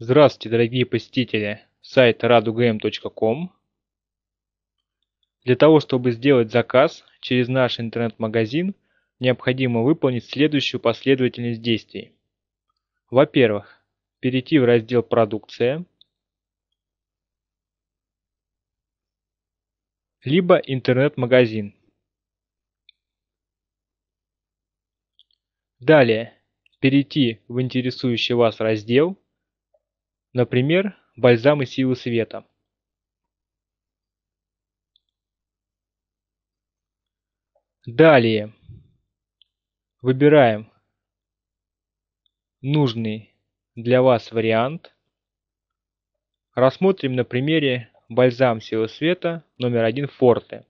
Здравствуйте, дорогие посетители! Сайт radugame.com Для того, чтобы сделать заказ через наш интернет-магазин, необходимо выполнить следующую последовательность действий. Во-первых, перейти в раздел «Продукция», либо «Интернет-магазин». Далее, перейти в интересующий вас раздел – Например, бальзамы силы света. Далее. Выбираем нужный для вас вариант. Рассмотрим на примере бальзам силы света номер один форте.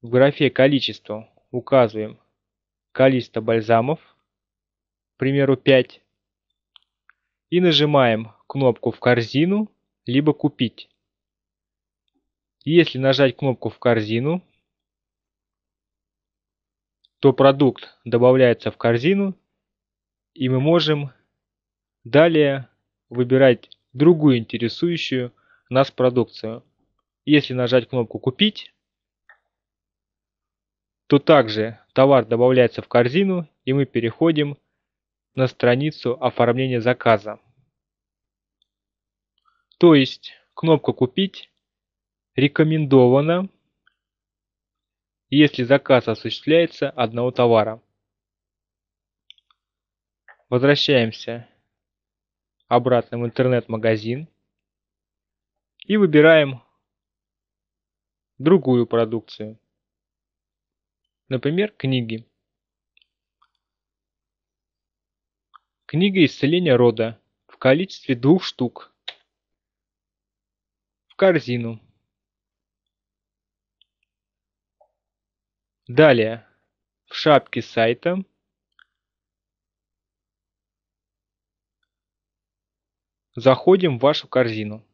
В графе «Количество» указываем количество бальзамов, к примеру 5 и нажимаем кнопку «В корзину» либо «Купить». Если нажать кнопку «В корзину», то продукт добавляется в корзину, и мы можем далее выбирать другую интересующую нас продукцию. Если нажать кнопку «Купить», то также товар добавляется в корзину, и мы переходим к на страницу оформления заказа. То есть кнопка «Купить» рекомендована, если заказ осуществляется одного товара. Возвращаемся обратно в интернет-магазин и выбираем другую продукцию. Например, книги. Книга исцеления рода в количестве двух штук. В корзину. Далее. В шапке сайта заходим в вашу корзину.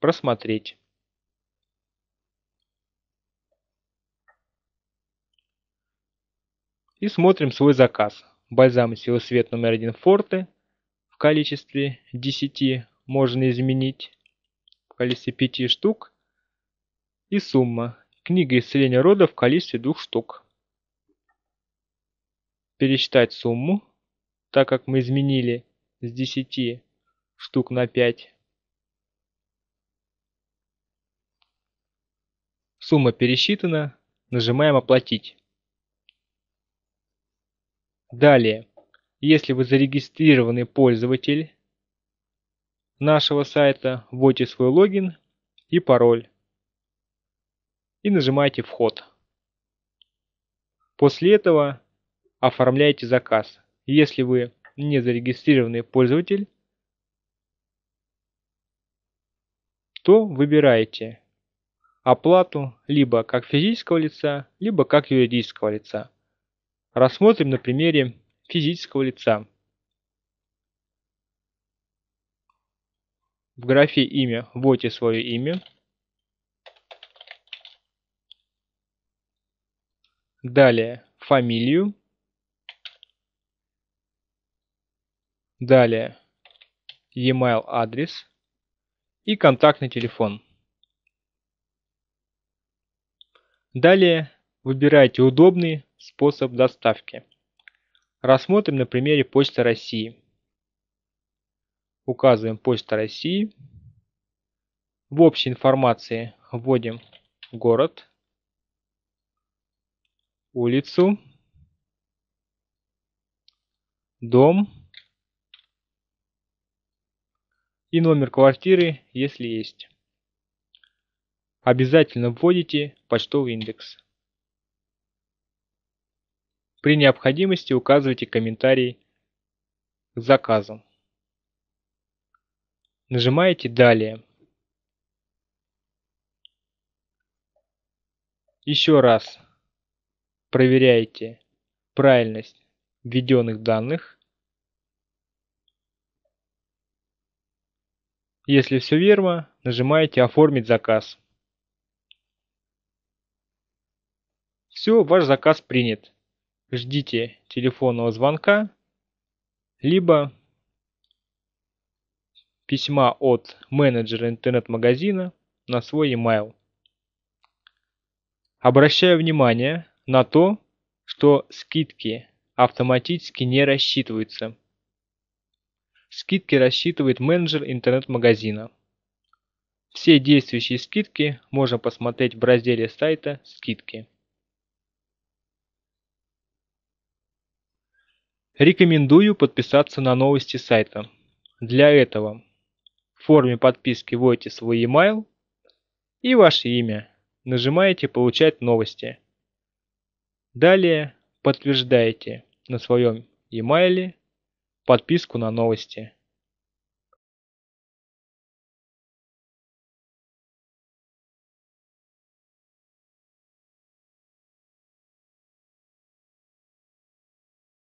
Просмотреть. И смотрим свой заказ бальзам силосвет номер один форте в количестве 10 можно изменить в количестве 5 штук и сумма. Книга исцеления рода в количестве двух штук. Пересчитать сумму, так как мы изменили с 10 штук на 5. Сумма пересчитана, нажимаем «Оплатить». Далее, если вы зарегистрированный пользователь нашего сайта, вводите свой логин и пароль и нажимаете «Вход». После этого оформляете заказ. Если вы не зарегистрированный пользователь, то выбираете оплату либо как физического лица, либо как юридического лица. Рассмотрим на примере физического лица. В графе «Имя» вводите свое имя. Далее фамилию. Далее e-mail адрес и контактный телефон. Далее Выбирайте удобный способ доставки. Рассмотрим на примере Почта России. Указываем Почта России. В общей информации вводим город, улицу, дом и номер квартиры, если есть. Обязательно вводите почтовый индекс. При необходимости указывайте комментарий к заказам. Нажимаете «Далее». Еще раз проверяете правильность введенных данных. Если все верно, нажимаете «Оформить заказ». Все, ваш заказ принят ждите телефонного звонка, либо письма от менеджера интернет-магазина на свой email. Обращаю внимание на то, что скидки автоматически не рассчитываются. Скидки рассчитывает менеджер интернет-магазина. Все действующие скидки можно посмотреть в разделе сайта «Скидки». Рекомендую подписаться на новости сайта. Для этого в форме подписки вводите свой email и ваше имя. Нажимаете «Получать новости». Далее подтверждаете на своем e-mail подписку на новости.